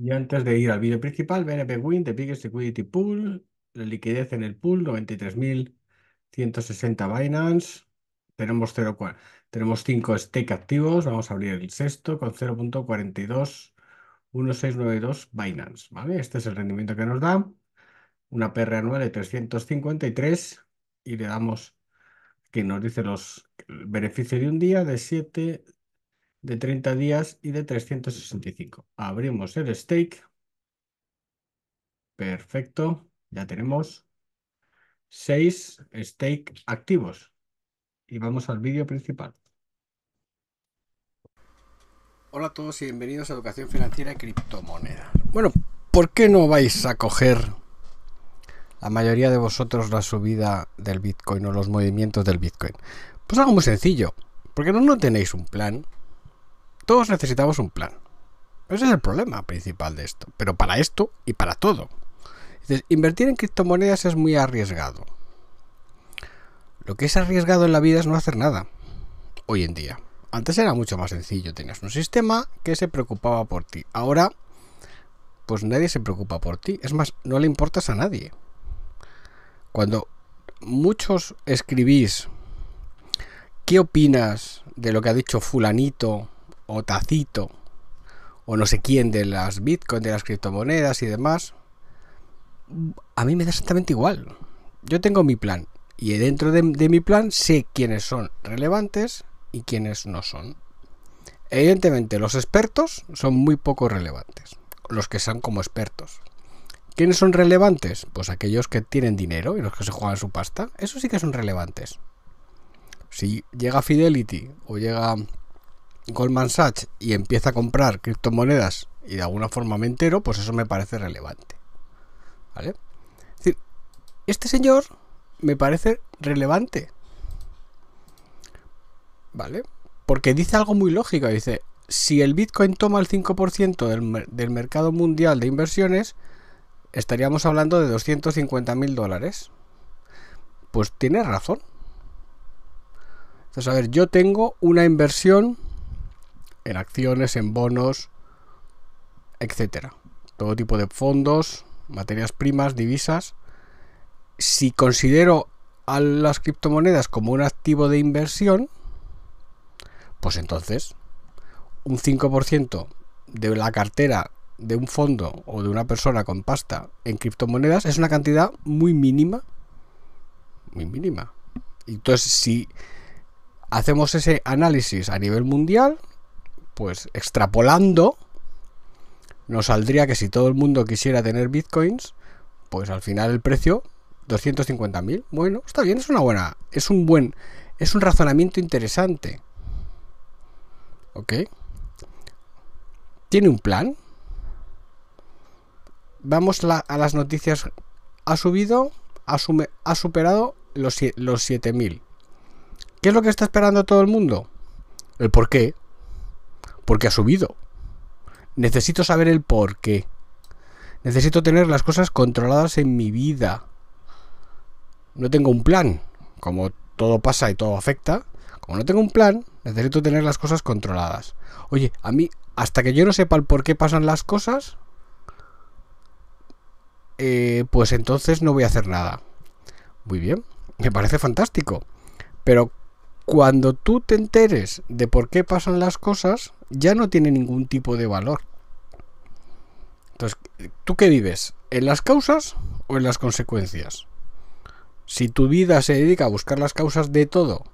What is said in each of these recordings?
Y antes de ir al vídeo principal, BNP Win, The Biggest Security Pool, la liquidez en el pool, 93.160 Binance. Tenemos, 0, tenemos 5 stake activos, vamos a abrir el sexto con 0.421692 Binance. ¿vale? Este es el rendimiento que nos da, una PR anual de 353 y le damos que nos dice los beneficio de un día de 7 de 30 días y de 365. Abrimos el stake. Perfecto, ya tenemos 6 stake activos. Y vamos al vídeo principal. Hola a todos y bienvenidos a Educación Financiera y Criptomonedas. Bueno, ¿por qué no vais a coger la mayoría de vosotros la subida del Bitcoin o los movimientos del Bitcoin? Pues algo muy sencillo, porque no, no tenéis un plan, todos necesitamos un plan. Ese es el problema principal de esto. Pero para esto y para todo. invertir en criptomonedas es muy arriesgado. Lo que es arriesgado en la vida es no hacer nada. Hoy en día. Antes era mucho más sencillo. Tenías un sistema que se preocupaba por ti. Ahora, pues nadie se preocupa por ti. Es más, no le importas a nadie. Cuando muchos escribís, ¿qué opinas de lo que ha dicho fulanito? o Tacito o no sé quién de las bitcoins de las criptomonedas y demás, a mí me da exactamente igual. Yo tengo mi plan y dentro de, mi plan sé quiénes son relevantes y quiénes no son. Evidentemente los expertos son muy poco relevantes, los que sean como expertos. ¿Quiénes son relevantes? Pues aquellos que tienen dinero y los que se juegan su pasta. Eso sí que son relevantes. Si llega Fidelity o llega Goldman Sachs y empieza a comprar criptomonedas y de alguna forma me entero, pues eso me parece relevante. ¿Vale? este señor me parece relevante. ¿Vale? Porque dice algo muy lógico, dice, si el Bitcoin toma el 5% del, del, mercado mundial de inversiones, estaríamos hablando de 250 mil dólares. Pues tiene razón. Entonces, a ver, yo tengo una inversión en acciones, en bonos, etcétera. Todo tipo de fondos, materias primas, divisas. Si considero a las criptomonedas como un activo de inversión, pues entonces un 5% de la cartera de un fondo o de una persona con pasta en criptomonedas es una cantidad muy mínima. Muy mínima. Entonces, si hacemos ese análisis a nivel mundial, pues extrapolando, nos saldría que si todo el mundo quisiera tener bitcoins, pues al final el precio 250.000. Bueno, está bien, es una buena, es un buen, es un razonamiento interesante. ¿Ok? ¿Tiene un plan? Vamos a las noticias. Ha subido, ha, superado los, los 7.000. ¿Qué es lo que está esperando todo el mundo? El por qué porque ha subido. Necesito saber el por qué. Necesito tener las cosas controladas en mi vida. No tengo un plan. Como todo pasa y todo afecta, como no tengo un plan, necesito tener las cosas controladas. Oye, a mí, hasta que yo no sepa el por qué pasan las cosas, eh, pues entonces no voy a hacer nada. Muy bien, me parece fantástico. Pero cuando tú te enteres de por qué pasan las cosas, ya no tiene ningún tipo de valor. Entonces, ¿tú qué vives? ¿En las causas o en las consecuencias? Si tu vida se dedica a buscar las causas de todo,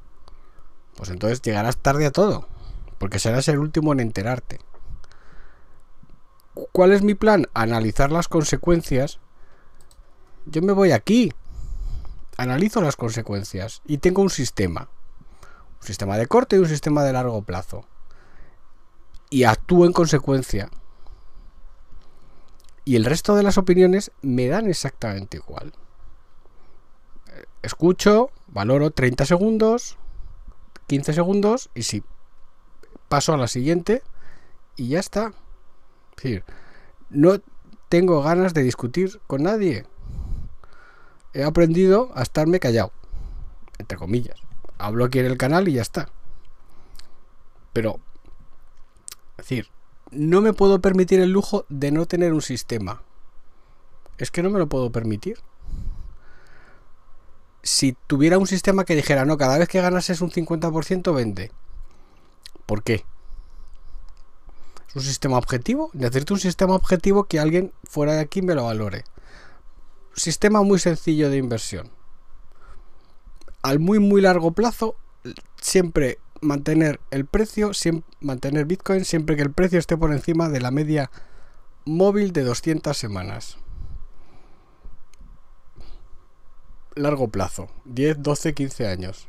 pues entonces llegarás tarde a todo, porque serás el último en enterarte. ¿Cuál es mi plan? Analizar las consecuencias. Yo me voy aquí, analizo las consecuencias y tengo un sistema sistema de corte y un sistema de largo plazo. Y actúo en consecuencia. Y el resto de las opiniones me dan exactamente igual. Escucho, valoro 30 segundos, 15 segundos y si paso a la siguiente y ya está. decir, no tengo ganas de discutir con nadie. He aprendido a estarme callado, entre comillas hablo aquí en el canal y ya está. Pero, es decir, no me puedo permitir el lujo de no tener un sistema. Es que no me lo puedo permitir. Si tuviera un sistema que dijera, no, cada vez que es un 50% vende. ¿Por qué? ¿Es un sistema objetivo? De hacerte un sistema objetivo que alguien fuera de aquí me lo valore. Sistema muy sencillo de inversión al muy muy largo plazo siempre mantener el precio, siempre, mantener Bitcoin siempre que el precio esté por encima de la media móvil de 200 semanas. Largo plazo, 10, 12, 15 años.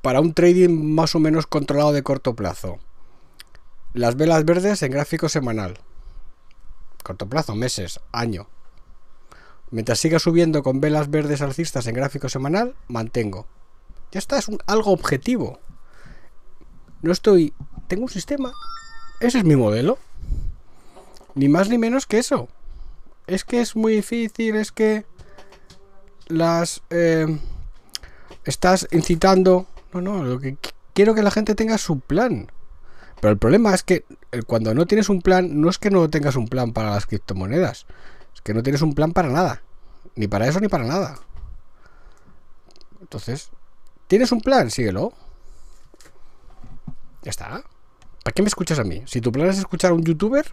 Para un trading más o menos controlado de corto plazo. Las velas verdes en gráfico semanal. Corto plazo, meses, año. Mientras siga subiendo con velas verdes alcistas en gráfico semanal, mantengo. Ya está, es algo objetivo. No estoy... Tengo un sistema. Ese es mi modelo. Ni más ni menos que eso. Es que es muy difícil, es que... Las... Eh, estás incitando... No, no, lo que quiero que la gente tenga su plan. Pero el problema es que eh, cuando no tienes un plan, no es que no tengas un plan para las criptomonedas, es que no tienes un plan para nada. Ni para eso ni para nada. Entonces, ¿tienes un plan? Síguelo. Ya está. ¿Para qué me escuchas a mí? Si tu plan es escuchar a un youtuber,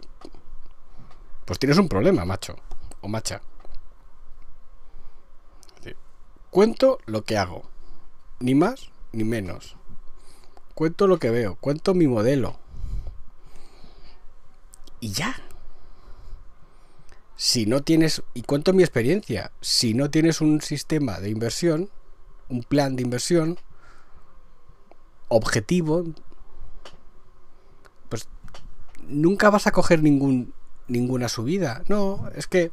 pues tienes un problema, macho. O macha. Cuento lo que hago. Ni más ni menos. Cuento lo que veo. Cuento mi modelo. Y ya si no tienes, y cuento mi experiencia, si no tienes un sistema de inversión, un plan de inversión objetivo, pues nunca vas a coger ningún, ninguna subida. No, es que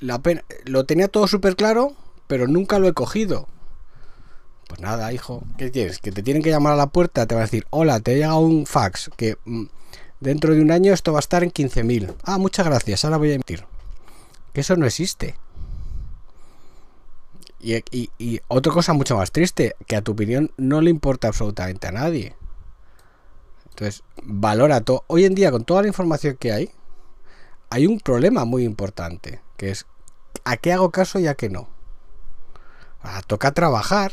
lo tenía todo súper claro, pero nunca lo he cogido. Pues nada, hijo, ¿qué tienes? Que te tienen que llamar a la puerta, te van a decir, hola, te ha llegado un fax, que mm, Dentro de un año esto va a estar en 15.000. Ah, muchas gracias, ahora voy a emitir. Que eso no existe. Y, otra cosa mucho más triste, que a tu opinión no le importa absolutamente a nadie. Entonces, valora todo. Hoy en día, con toda la información que hay, hay un problema muy importante, que es a qué hago caso y a qué no. a ah, toca trabajar.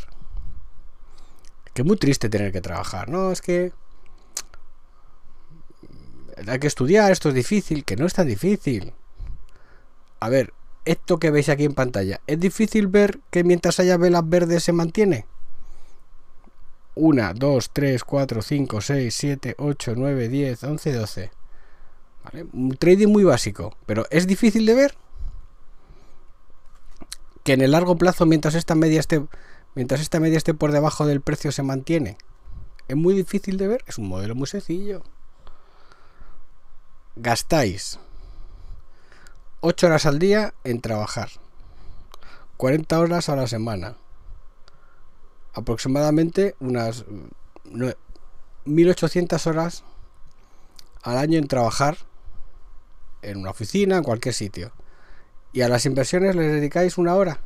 Que es muy triste tener que trabajar, ¿no? Es que hay que estudiar, esto es difícil, que no está difícil. A ver, esto que veis aquí en pantalla, ¿es difícil ver que mientras haya velas verdes se mantiene? 1, 2, 3, 4, 5, 6, 7, 8, 9, 10, 11, 12. ¿Vale? Un trading muy básico, pero ¿es difícil de ver? Que en el largo plazo, mientras esta media esté, mientras esta media esté por debajo del precio, se mantiene. ¿Es muy difícil de ver? Es un modelo muy sencillo gastáis 8 horas al día en trabajar, 40 horas a la semana, aproximadamente unas 1800 mm, horas al año en trabajar en una oficina, en cualquier sitio. Y a las inversiones les dedicáis una hora.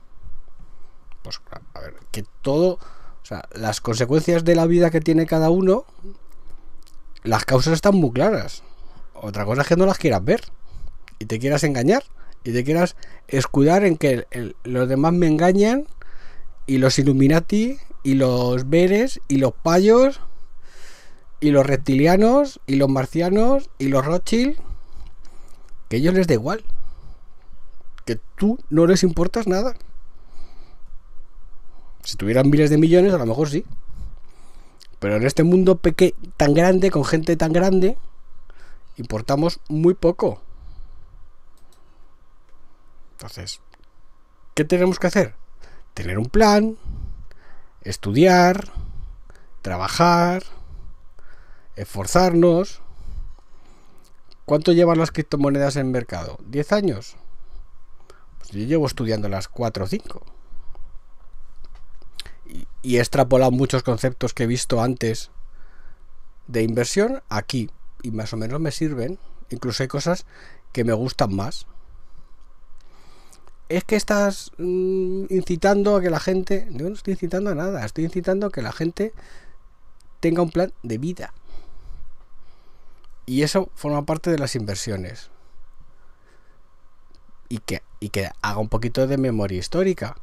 Pues a ver, que todo, o sea, las consecuencias de la vida que tiene cada uno, las causas están muy claras. Otra cosa es que no las quieras ver y te quieras engañar y te quieras escudar en que los demás me engañan y los Illuminati y los Beres y los Payos y los reptilianos y los marcianos y los Rothschild que a ellos les da igual que tú no les importas nada si tuvieran miles de millones a lo mejor sí pero en este mundo peque tan grande con gente tan grande importamos muy poco. Entonces, ¿qué tenemos que hacer? Tener un plan, estudiar, trabajar, esforzarnos. ¿Cuánto llevan las criptomonedas en mercado? ¿10 años? Pues yo llevo estudiando las 4 o 5. Y, y he extrapolado muchos conceptos que he visto antes de inversión aquí y más o menos me sirven. Incluso hay cosas que me gustan más. Es que estás mm, incitando a que la gente... no estoy incitando a nada, estoy incitando a que la gente tenga un plan de vida. Y eso forma parte de las inversiones. Y que, que haga un poquito de memoria histórica.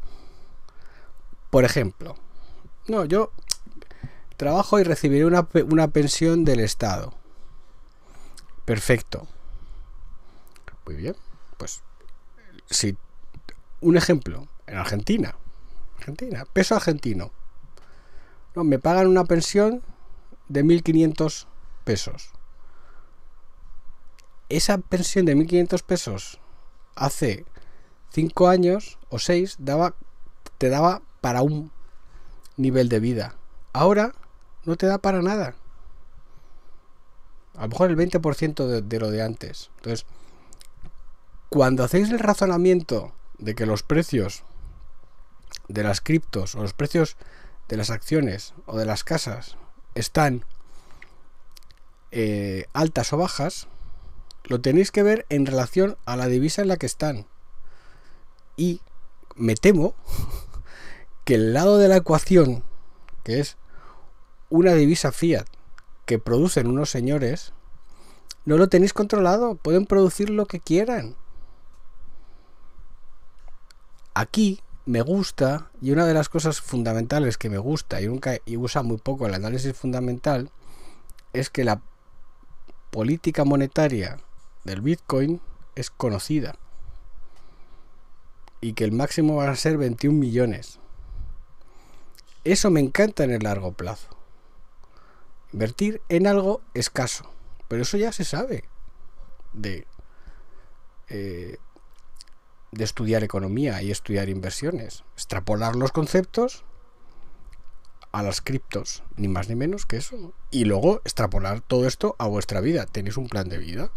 Por ejemplo, no, yo trabajo y recibiré una, una pensión del Estado. Perfecto. Muy bien. Pues si un ejemplo, en Argentina, Argentina, peso argentino. No, me pagan una pensión de 1500 pesos. Esa pensión de 1500 pesos hace 5 años o 6 daba te daba para un nivel de vida. Ahora no te da para nada a lo mejor el 20% de, de lo de antes. Entonces, cuando hacéis el razonamiento de que los precios de las criptos o los precios de las acciones o de las casas están eh, altas o bajas, lo tenéis que ver en relación a la divisa en la que están. Y me temo que el lado de la ecuación, que es una divisa fiat, que producen unos señores, no lo tenéis controlado, pueden producir lo que quieran. Aquí me gusta, y una de las cosas fundamentales que me gusta y, nunca, y usa muy poco el análisis fundamental, es que la política monetaria del Bitcoin es conocida y que el máximo va a ser 21 millones. Eso me encanta en el largo plazo. Invertir en algo escaso. Pero eso ya se sabe de, eh, de estudiar economía y estudiar inversiones. Extrapolar los conceptos a las criptos, ni más ni menos que eso. Y luego extrapolar todo esto a vuestra vida. ¿Tenéis un plan de vida?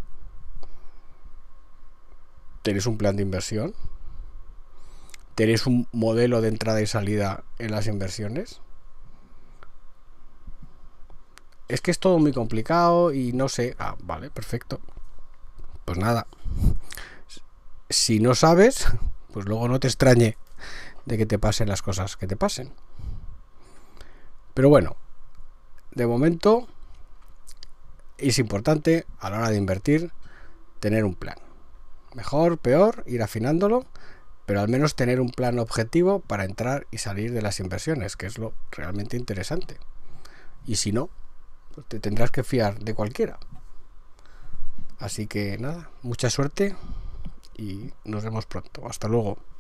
¿Tenéis un plan de inversión? ¿Tenéis un modelo de entrada y salida en las inversiones? es que es todo muy complicado y no sé. Ah, vale, perfecto. Pues nada. Si no sabes, pues luego no te extrañe de que te pasen las cosas que te pasen. Pero bueno, de momento es importante a la hora de invertir tener un plan. Mejor, peor, ir afinándolo, pero al menos tener un plan objetivo para entrar y salir de las inversiones, que es lo realmente interesante. Y si no, te tendrás que fiar de cualquiera. Así que nada, mucha suerte y nos vemos pronto. Hasta luego.